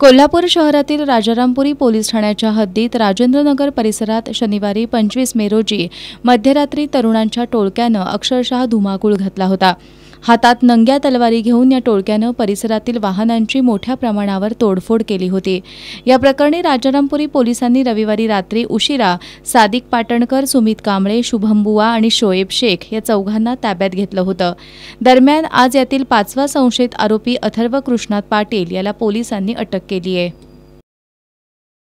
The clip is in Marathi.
कोल्हापूर शहरातील राजारामपुरी पोलीस ठाण्याच्या हद्दीत राजेंद्रनगर परिसरात शनिवारी पंचवीस मे रोजी मध्यरात्री तरुणांच्या टोळक्यानं अक्षरशः धुमाकूळ घातला होता हातात नंग्या तलवारी घेऊन या टोळक्यानं परिसरातील वाहनांची मोठ्या प्रमाणावर तोडफोड केली होती या प्रकरणी राजारामपुरी पोलिसांनी रविवारी रात्री उशिरा सादिक पाटणकर सुमित कांबळे शुभमबुवा आणि शोएब शेख या चौघांना ताब्यात घेतलं होतं दरम्यान आज यातील पाचवा संशयित आरोपी अथर्व कृष्णात पाटील याला पोलिसांनी अटक केली आहे